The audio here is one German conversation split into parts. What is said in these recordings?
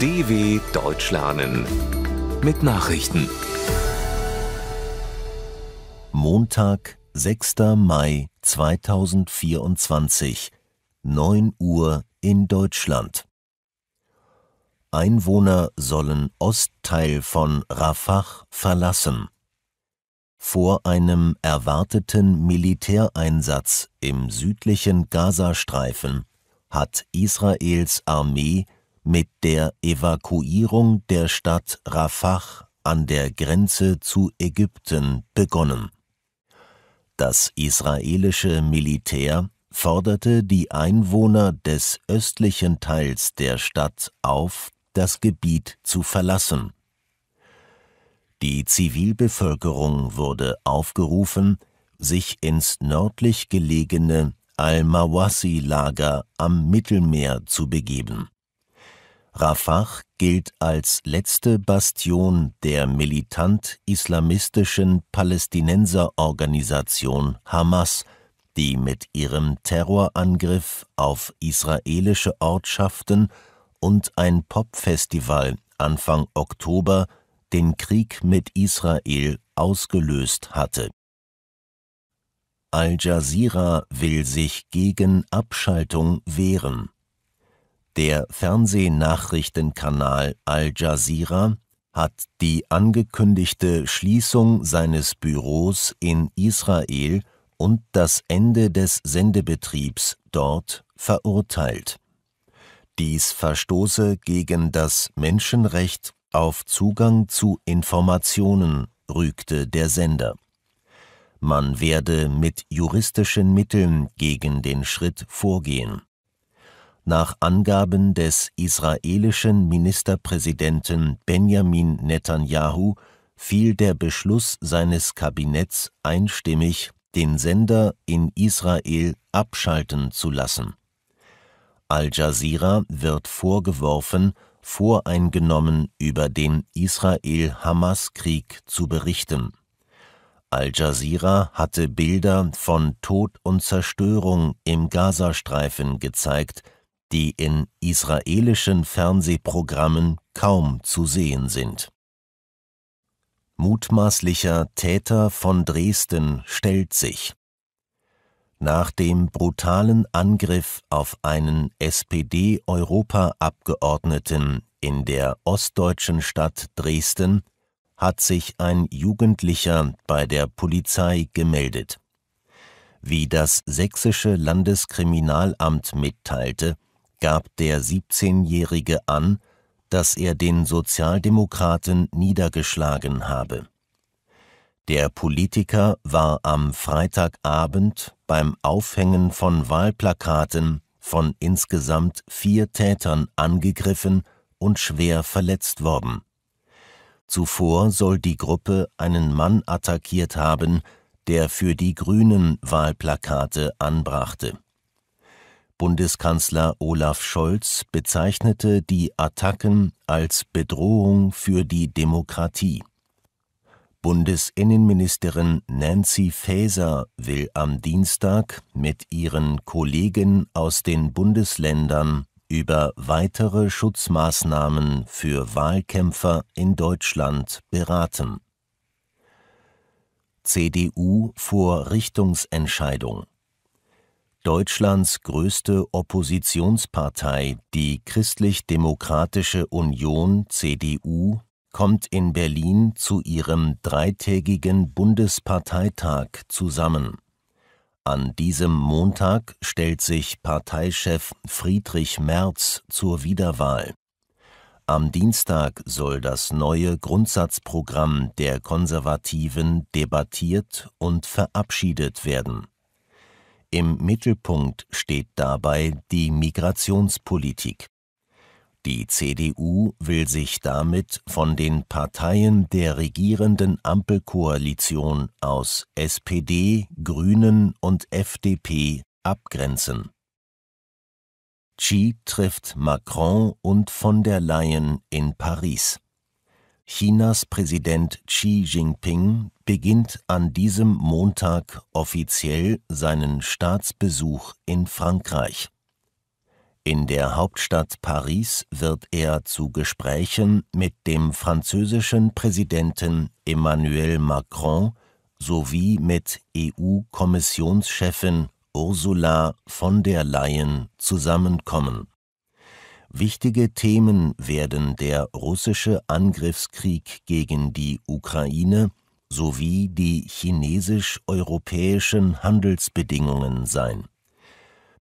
DW Deutsch lernen mit Nachrichten. Montag, 6. Mai 2024, 9 Uhr in Deutschland. Einwohner sollen Ostteil von Rafah verlassen. Vor einem erwarteten Militäreinsatz im südlichen Gazastreifen hat Israels Armee mit der Evakuierung der Stadt Rafah an der Grenze zu Ägypten begonnen. Das israelische Militär forderte die Einwohner des östlichen Teils der Stadt auf, das Gebiet zu verlassen. Die Zivilbevölkerung wurde aufgerufen, sich ins nördlich gelegene Al-Mawassi-Lager am Mittelmeer zu begeben Rafah gilt als letzte Bastion der militant-islamistischen Palästinenserorganisation Hamas, die mit ihrem Terrorangriff auf israelische Ortschaften und ein Popfestival Anfang Oktober den Krieg mit Israel ausgelöst hatte. Al Jazeera will sich gegen Abschaltung wehren der Fernsehnachrichtenkanal Al Jazeera hat die angekündigte Schließung seines Büros in Israel und das Ende des Sendebetriebs dort verurteilt. Dies verstoße gegen das Menschenrecht auf Zugang zu Informationen, rügte der Sender. Man werde mit juristischen Mitteln gegen den Schritt vorgehen. Nach Angaben des israelischen Ministerpräsidenten Benjamin Netanyahu fiel der Beschluss seines Kabinetts einstimmig, den Sender in Israel abschalten zu lassen. Al Jazeera wird vorgeworfen, voreingenommen über den Israel-Hamas-Krieg zu berichten. Al Jazeera hatte Bilder von Tod und Zerstörung im Gazastreifen gezeigt, die in israelischen Fernsehprogrammen kaum zu sehen sind. Mutmaßlicher Täter von Dresden stellt sich. Nach dem brutalen Angriff auf einen SPD-Europaabgeordneten in der ostdeutschen Stadt Dresden hat sich ein Jugendlicher bei der Polizei gemeldet. Wie das sächsische Landeskriminalamt mitteilte, gab der 17-Jährige an, dass er den Sozialdemokraten niedergeschlagen habe. Der Politiker war am Freitagabend beim Aufhängen von Wahlplakaten von insgesamt vier Tätern angegriffen und schwer verletzt worden. Zuvor soll die Gruppe einen Mann attackiert haben, der für die Grünen Wahlplakate anbrachte Bundeskanzler Olaf Scholz bezeichnete die Attacken als Bedrohung für die Demokratie. Bundesinnenministerin Nancy Faeser will am Dienstag mit ihren Kollegen aus den Bundesländern über weitere Schutzmaßnahmen für Wahlkämpfer in Deutschland beraten. CDU vor Richtungsentscheidung Deutschlands größte Oppositionspartei, die Christlich-Demokratische Union (CDU), kommt in Berlin zu ihrem dreitägigen Bundesparteitag zusammen. An diesem Montag stellt sich Parteichef Friedrich Merz zur Wiederwahl. Am Dienstag soll das neue Grundsatzprogramm der Konservativen debattiert und verabschiedet werden im Mittelpunkt steht dabei die Migrationspolitik. Die CDU will sich damit von den Parteien der regierenden Ampelkoalition aus SPD, Grünen und FDP abgrenzen. Xi trifft Macron und von der Leyen in Paris Chinas Präsident Xi Jinping beginnt an diesem Montag offiziell seinen Staatsbesuch in Frankreich. In der Hauptstadt Paris wird er zu Gesprächen mit dem französischen Präsidenten Emmanuel Macron sowie mit EU-Kommissionschefin Ursula von der Leyen zusammenkommen Wichtige Themen werden der russische Angriffskrieg gegen die Ukraine sowie die chinesisch-europäischen Handelsbedingungen sein.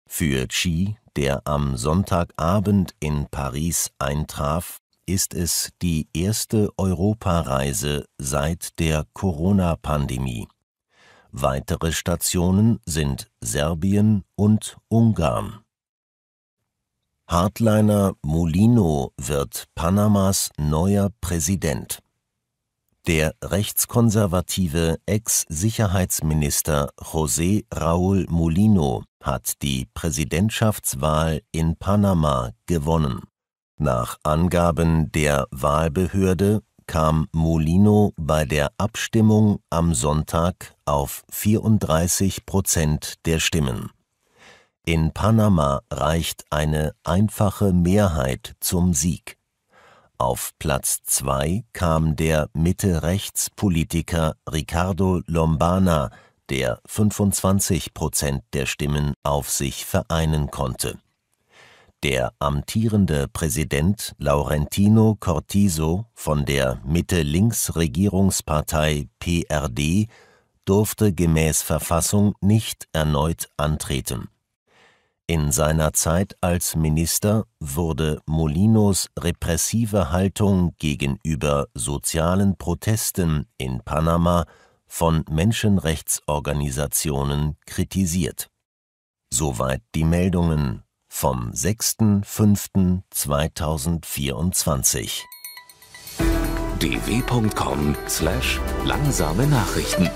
Für Xi, der am Sonntagabend in Paris eintraf, ist es die erste Europareise seit der Corona-Pandemie. Weitere Stationen sind Serbien und Ungarn Hardliner Molino wird Panamas neuer Präsident. Der rechtskonservative Ex-Sicherheitsminister José Raúl Molino hat die Präsidentschaftswahl in Panama gewonnen. Nach Angaben der Wahlbehörde kam Molino bei der Abstimmung am Sonntag auf 34 Prozent der Stimmen in Panama reicht eine einfache Mehrheit zum Sieg. Auf Platz zwei kam der Mitte-Rechts-Politiker Ricardo Lombana, der 25 Prozent der Stimmen auf sich vereinen konnte. Der amtierende Präsident Laurentino Cortizo von der Mitte-Links-Regierungspartei PRD durfte gemäß Verfassung nicht erneut antreten in seiner Zeit als Minister wurde Molinos repressive Haltung gegenüber sozialen Protesten in Panama von Menschenrechtsorganisationen kritisiert. Soweit die Meldungen vom 6.5.2024. dw.com/langsame Nachrichten